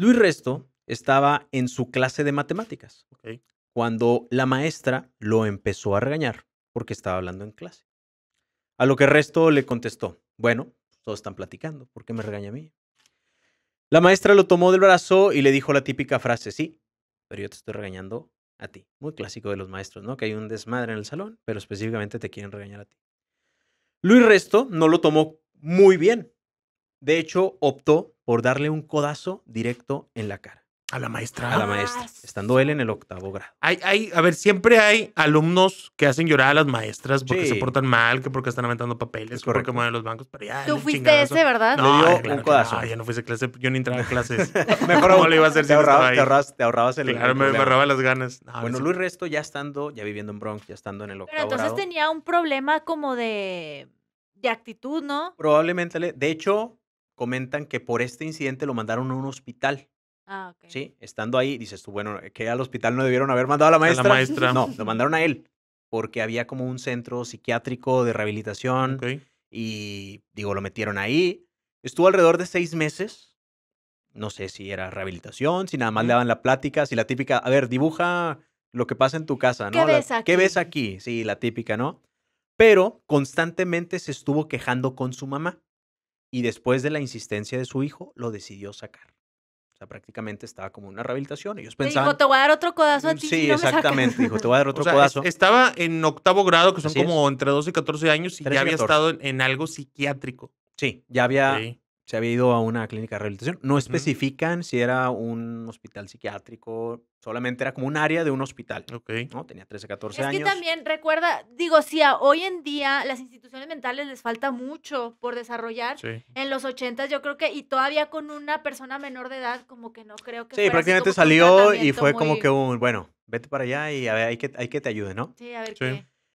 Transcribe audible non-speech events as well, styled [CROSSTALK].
Luis Resto estaba en su clase de matemáticas cuando la maestra lo empezó a regañar porque estaba hablando en clase. A lo que Resto le contestó, bueno, todos están platicando, ¿por qué me regaña a mí? La maestra lo tomó del brazo y le dijo la típica frase, sí, pero yo te estoy regañando a ti. Muy clásico de los maestros, ¿no? Que hay un desmadre en el salón, pero específicamente te quieren regañar a ti. Luis Resto no lo tomó muy bien de hecho, optó por darle un codazo directo en la cara. A la maestra. A la maestra, ah, estando él en el octavo grado. Hay, hay, a ver, siempre hay alumnos que hacen llorar a las maestras porque se portan mal, que porque están aventando papeles, que porque mueven los bancos, pero ya. Tú fuiste ese, ¿verdad? Le dio un codazo. No, ya no fuiste clase, yo ni entraba en clases. [LAUGHS] Mejor [LAUGHS] ¿Cómo lo le iba a hacer te, si no ahí? te ahorrabas el. Claro, me, me las ganas. Bueno, Luis Resto ya estando, ya viviendo en Bronx, ya estando en el octavo Pero entonces tenía un problema como de, de actitud, ¿no? probablemente, de hecho, comentan que por este incidente lo mandaron a un hospital. Ah, ok. Sí, estando ahí, dices tú, bueno, que al hospital no debieron haber mandado a la maestra. A la maestra. No, lo [LAUGHS] mandaron a él, porque había como un centro psiquiátrico de rehabilitación. Y digo, lo metieron ahí. Estuvo alrededor de seis meses. No sé si era rehabilitación, si nada más le daban la plática, si la típica, a ver, dibuja lo que pasa en tu casa, ¿no? ¿Qué ves aquí? ¿Qué ves aquí? Sí, la típica, ¿no? Pero constantemente se estuvo quejando con su mamá y después de la insistencia de su hijo, lo decidió sacar. O sea, prácticamente estaba como una rehabilitación. Ellos pensaban. Dijo, te voy a dar otro codazo a mm, ti. Sí, exactamente. dijo, te voy a dar [LAUGHS] otro codazo. Estaba en octavo grado, que son como entre 12 y 14 años, y ya había estado en, algo psiquiátrico. Sí, ya había se había ido a una clínica de rehabilitación. No especifican si era un hospital psiquiátrico, solamente era como un área de un hospital. Ok. ¿no? Tenía 13, 14 años. Es que también, recuerda, digo, si hoy en día las instituciones mentales les falta mucho por desarrollar, sí. en los 80 yo creo que, y todavía con una persona menor de edad, como que no creo que. Sí, prácticamente salió y fue como que un, bueno, vete para allá y a ver, hay que, hay que te ayude, ¿no? Sí, a ver qué.